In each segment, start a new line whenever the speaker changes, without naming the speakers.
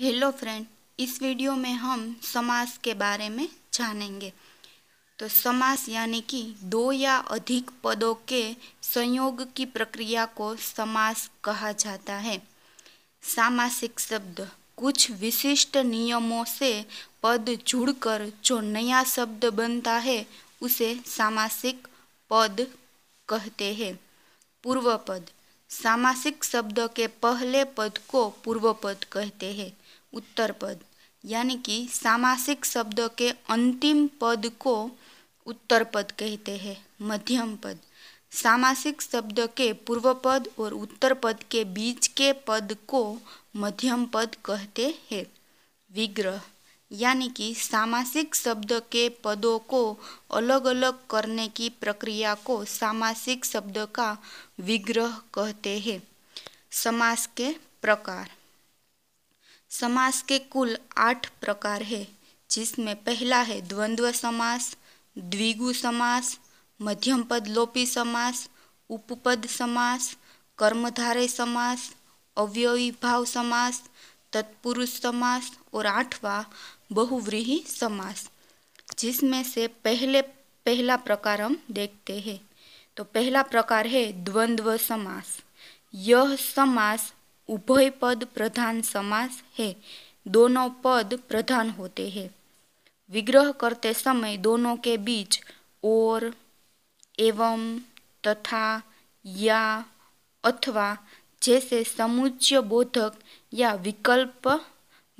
hello friend इस video में हम समास के बारे में जानेंगे तो समास यानी कि दो या अधिक पदों के संयोग की प्रक्रिया को समास कहा जाता है सामासिक शब्द कुछ विशिष्ट नियमों से पद जुड़कर जो नया शब्द बनता है उसे सामासिक पद कहते हैं पूर्व पद सामासिक शब्द के पहले पद को पूर्व पद कहते हैं उत्तर पद यानी कि सामासिक शब्द के अंतिम पद को उत्तर पद कहते हैं मध्यम पद सामासिक शब्द के पूर्व पद और उत्तर पद के बीच के पद को मध्यम पद कहते हैं विग्रह यानी कि सामासिक शब्द के पदों को अलग अलग करने की प्रक्रिया को सामासिक शब्द का विग्रह कहते हैं समास के प्रकार समास के कुल आठ प्रकार है जिसमें पहला है द्वंद्व समास द्विगु समास मध्यम पद लोपी समास उपपद समास कर्मधारय समास अव्ययी भाव समास तत्पुरुष समास और आठवां बहुव्रीही समास जिसमें से पहले पहला प्रकार हम देखते हैं तो पहला प्रकार है द्वंद्व समास यह समास उभय पद प्रधान समास है दोनों पद प्रधान होते हैं विग्रह करते समय दोनों के बीच और एवं तथा या अथवा जैसे समुच्चय बोधक या विकल्प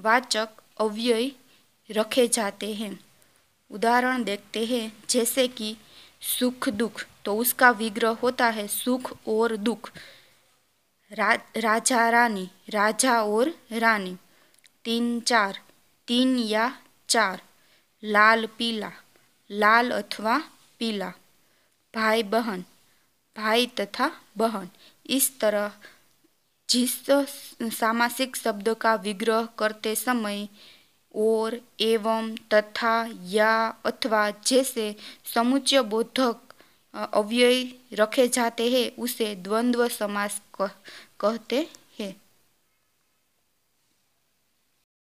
वाचक अव्यय रखे जाते हैं उदाहरण देखते हैं जैसे कि सुख दुख तो उसका विग्रह होता है सुख और दुख रा, राजा रानी राजा और रानी तीन चार तीन या चार लाल पीला लाल अथवा पीला भाई बहन भाई तथा बहन इस तरह जिस सामासिक शब्द का विग्रह करते समय और एवं तथा या अथवा जैसे समुच्चय बोधक अव्यय रखे जाते हैं उसे द्वंद्व समास कहते हैं